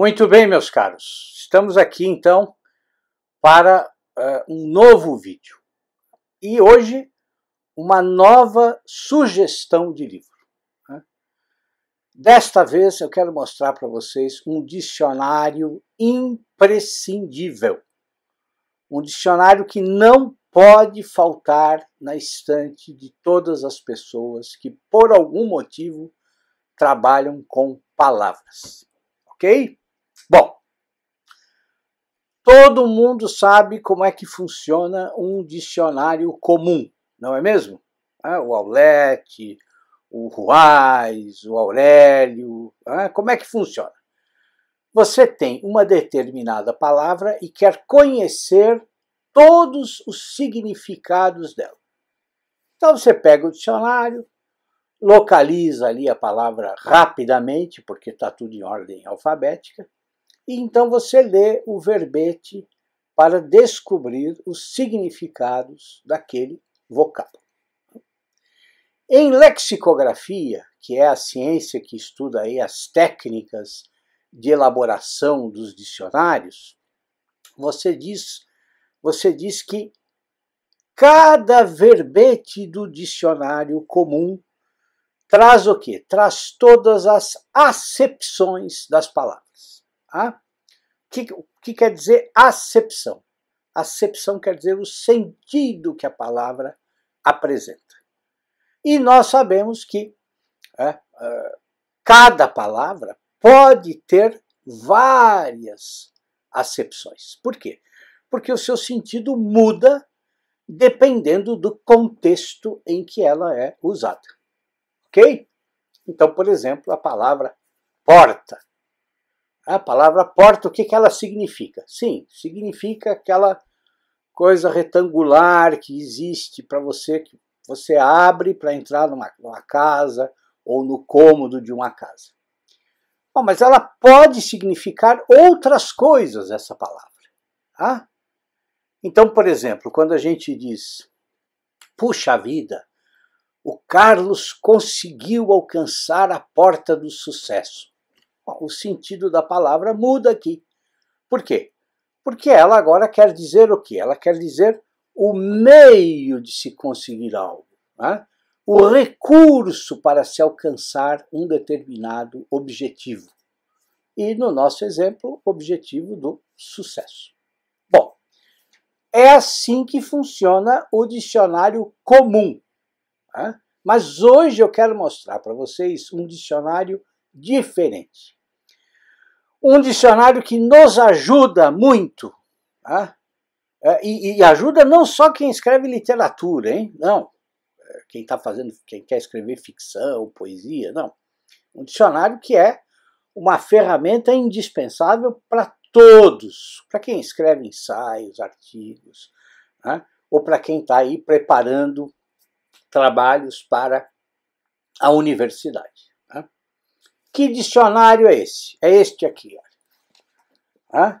Muito bem, meus caros. Estamos aqui então para uh, um novo vídeo. E hoje uma nova sugestão de livro. Né? Desta vez eu quero mostrar para vocês um dicionário imprescindível. Um dicionário que não pode faltar na estante de todas as pessoas que, por algum motivo, trabalham com palavras. Ok? Todo mundo sabe como é que funciona um dicionário comum, não é mesmo? Ah, o Aulete, o Ruaz, o Aurélio, ah, como é que funciona? Você tem uma determinada palavra e quer conhecer todos os significados dela. Então você pega o dicionário, localiza ali a palavra rapidamente, porque está tudo em ordem alfabética, e então você lê o verbete para descobrir os significados daquele vocábulo. Em lexicografia, que é a ciência que estuda aí as técnicas de elaboração dos dicionários, você diz, você diz que cada verbete do dicionário comum traz o quê? Traz todas as acepções das palavras. Tá? O que, que quer dizer acepção? Acepção quer dizer o sentido que a palavra apresenta. E nós sabemos que é, é, cada palavra pode ter várias acepções. Por quê? Porque o seu sentido muda dependendo do contexto em que ela é usada. Ok? Então, por exemplo, a palavra porta a palavra porta, o que, que ela significa? Sim, significa aquela coisa retangular que existe para você, que você abre para entrar numa, numa, casa ou no cômodo de uma casa. Bom, mas ela pode significar outras coisas, essa palavra. Tá? Então, por exemplo, quando a gente diz, puxa vida, o Carlos conseguiu alcançar a porta do sucesso o sentido da palavra muda aqui. Por quê? Porque ela agora quer dizer o quê? Ela quer dizer o meio de se conseguir algo, né? o recurso para se alcançar um determinado objetivo. E no nosso exemplo, o objetivo do sucesso. Bom, é assim que funciona o dicionário comum. Né? Mas hoje eu quero mostrar para vocês um dicionário diferente um dicionário que nos ajuda muito. Tá? É, e, e, ajuda não só quem escreve literatura, hein? Não. É, quem está fazendo, quem quer escrever ficção, poesia, não. Um dicionário que é uma ferramenta indispensável para todos, para quem escreve ensaios, artigos, né? ou para quem está aí preparando trabalhos para a universidade. Que dicionário é esse? É este aqui. Ó.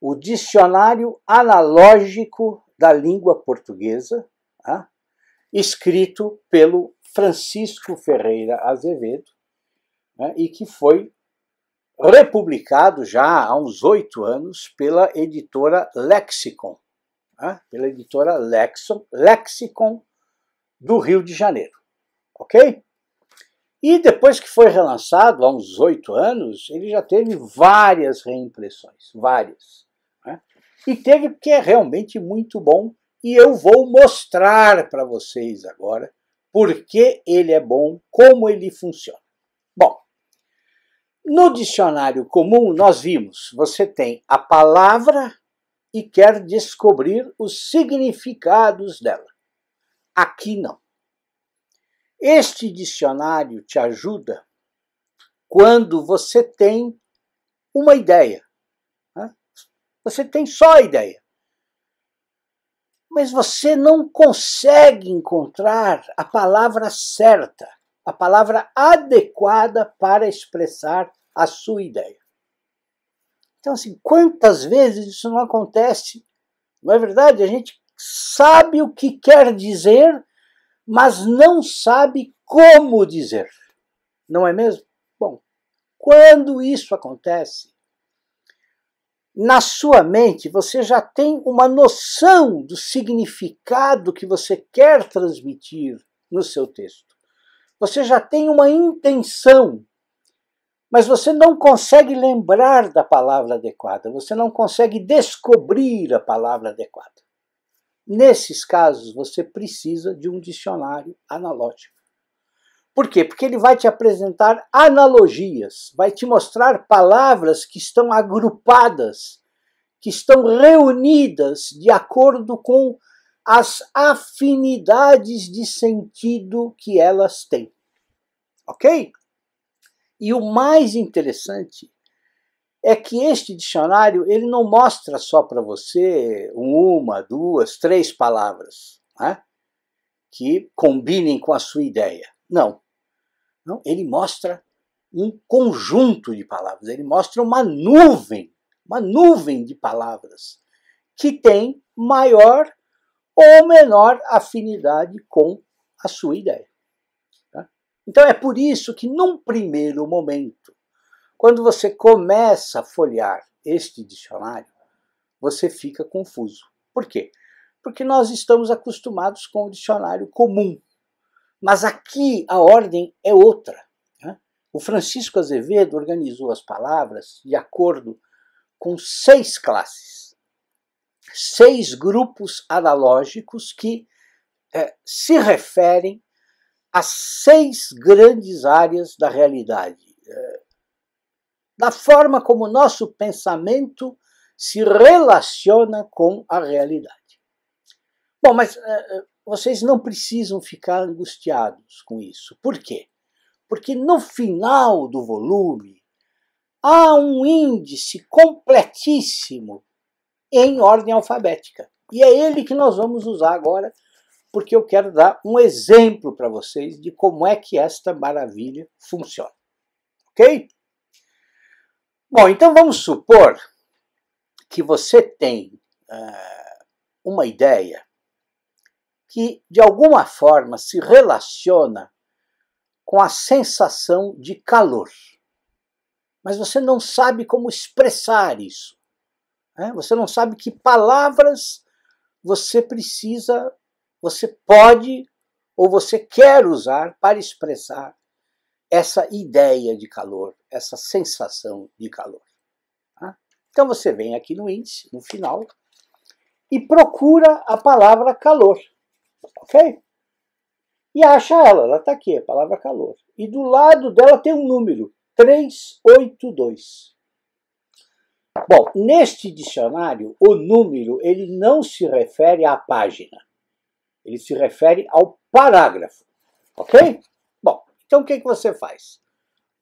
O Dicionário Analógico da Língua Portuguesa, escrito pelo Francisco Ferreira Azevedo, né? e que foi republicado já há uns oito anos pela editora Lexicon, pela editora Lexon, Lexicon do Rio de Janeiro. Ok? E depois que foi relançado, há uns oito anos, ele já teve várias reimpressões, várias. Né? E teve porque é realmente muito bom. E eu vou mostrar para vocês agora por que ele é bom, como ele funciona. Bom, no dicionário comum nós vimos, você tem a palavra e quer descobrir os significados dela. Aqui não. Este dicionário te ajuda quando você tem uma ideia. Né? Você tem só a ideia. Mas você não consegue encontrar a palavra certa, a palavra adequada para expressar a sua ideia. Então, assim, quantas vezes isso não acontece? Não é verdade? A gente sabe o que quer dizer, mas não sabe como dizer. Não é mesmo? Bom, quando isso acontece, na sua mente você já tem uma noção do significado que você quer transmitir no seu texto. Você já tem uma intenção, mas você não consegue lembrar da palavra adequada, você não consegue descobrir a palavra adequada. Nesses casos, você precisa de um dicionário analógico. Por quê? Porque ele vai te apresentar analogias, vai te mostrar palavras que estão agrupadas, que estão reunidas de acordo com as afinidades de sentido que elas têm. Ok? E o mais interessante é que este dicionário ele não mostra só para você uma, duas, três palavras né, que combinem com a sua ideia. Não. não. Ele mostra um conjunto de palavras, ele mostra uma nuvem, uma nuvem de palavras que tem maior ou menor afinidade com a sua ideia. Tá? Então é por isso que, num primeiro momento, quando você começa a folhear este dicionário, você fica confuso. Por quê? Porque nós estamos acostumados com o dicionário comum. Mas aqui a ordem é outra. Né? O Francisco Azevedo organizou as palavras de acordo com seis classes, seis grupos analógicos que é, se referem a seis grandes áreas da realidade da forma como nosso pensamento se relaciona com a realidade. Bom, mas uh, vocês não precisam ficar angustiados com isso. Por quê? Porque no final do volume há um índice completíssimo em ordem alfabética. E é ele que nós vamos usar agora, porque eu quero dar um exemplo para vocês de como é que esta maravilha funciona. Ok? Bom, então vamos supor que você tem uh, uma ideia que de alguma forma se relaciona com a sensação de calor, mas você não sabe como expressar isso. Né? Você não sabe que palavras você precisa, você pode ou você quer usar para expressar essa ideia de calor, essa sensação de calor. Tá? Então você vem aqui no índice, no final, e procura a palavra calor, ok? E acha ela, ela está aqui, a palavra calor. E do lado dela tem um número, 382. Bom, neste dicionário, o número ele não se refere à página. Ele se refere ao parágrafo, ok? Então o que, é que você faz?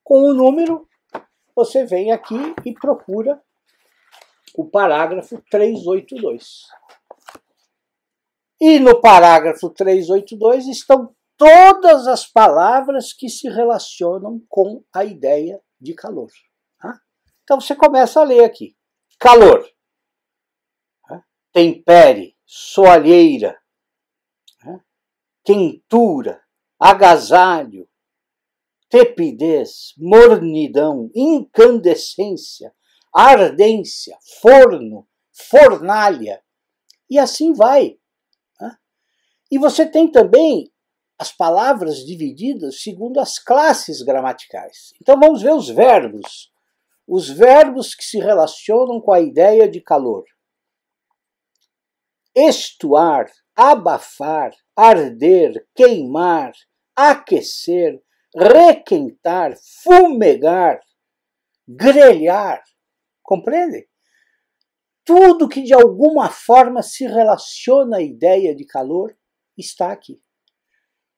Com o número, você vem aqui e procura o parágrafo 382. E no parágrafo 382 estão todas as palavras que se relacionam com a ideia de calor. Então você começa a ler aqui: calor, tempere, soalheira, quentura, agasalho, tepidez, mornidão, incandescência, ardência, forno, fornalha. E assim vai. Né? E você tem também as palavras divididas segundo as classes gramaticais. Então vamos ver os verbos. Os verbos que se relacionam com a ideia de calor. Estuar, abafar, arder, queimar, aquecer, requentar, fumegar, grelhar. Compreende? Tudo que de alguma forma se relaciona à ideia de calor está aqui.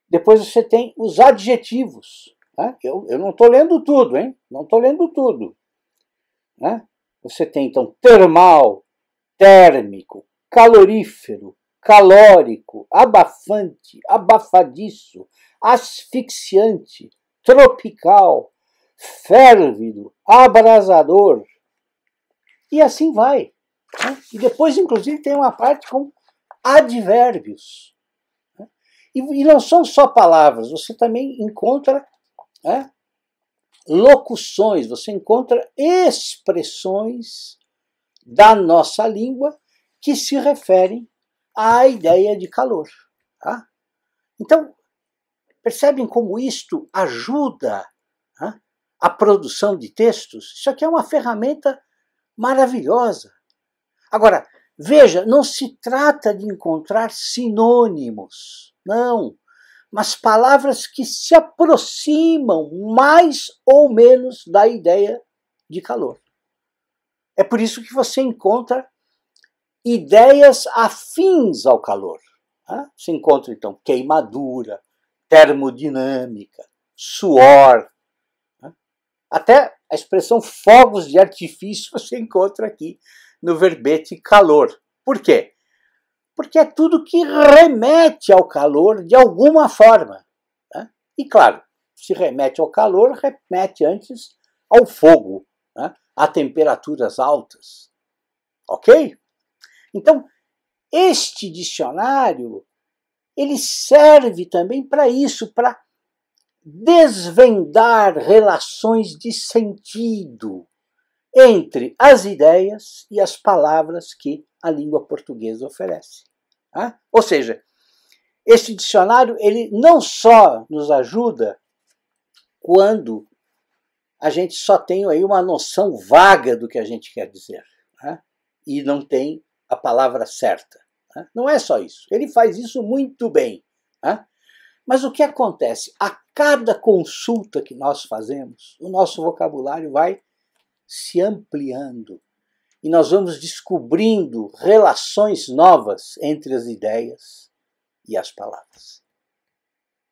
Depois você tem os adjetivos. Tá? Eu, eu não estou lendo tudo, hein? Não estou lendo tudo. Né? Você tem então termal, térmico, calorífero, calórico, abafante, abafadiço, asfixiante, tropical, férvido, abrasador. E assim vai. Né? E depois, inclusive, tem uma parte com advérbios. Né? E, e, não são só palavras, você também encontra né, locuções, você encontra expressões da nossa língua que se referem à ideia de calor. Tá? Então, Percebem como isto ajuda né, a produção de textos? Isso aqui é uma ferramenta maravilhosa. Agora, veja, não se trata de encontrar sinônimos, não, mas palavras que se aproximam mais ou menos da ideia de calor. É por isso que você encontra ideias afins ao calor. Né? Você encontra, então, queimadura, termodinâmica, suor. Né? Até a expressão fogos de artifício você encontra aqui no verbete calor. Por quê? Porque é tudo que remete ao calor de alguma forma. Né? E claro, se remete ao calor, remete antes ao fogo, né? a temperaturas altas. Ok? Então, este dicionário ele serve também para isso, para desvendar relações de sentido entre as ideias e as palavras que a língua portuguesa oferece. Tá? Ou seja, esse dicionário ele não só nos ajuda quando a gente só tem aí uma noção vaga do que a gente quer dizer né? e não tem a palavra certa. Não é só isso. Ele faz isso muito bem. Mas o que acontece? A cada consulta que nós fazemos, o nosso vocabulário vai se ampliando e nós vamos descobrindo relações novas entre as ideias e as palavras.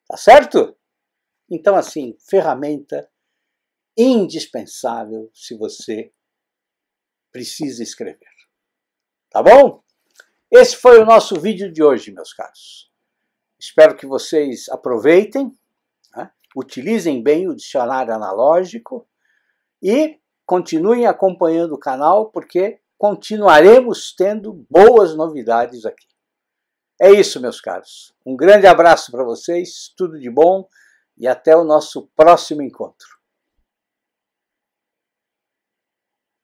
Tá certo? Então, assim, ferramenta indispensável se você precisa escrever. Tá bom? Esse foi o nosso vídeo de hoje, meus caros. Espero que vocês aproveitem, né? utilizem bem o dicionário analógico e continuem acompanhando o canal, porque continuaremos tendo boas novidades aqui. É isso, meus caros. Um grande abraço para vocês, tudo de bom e até o nosso próximo encontro.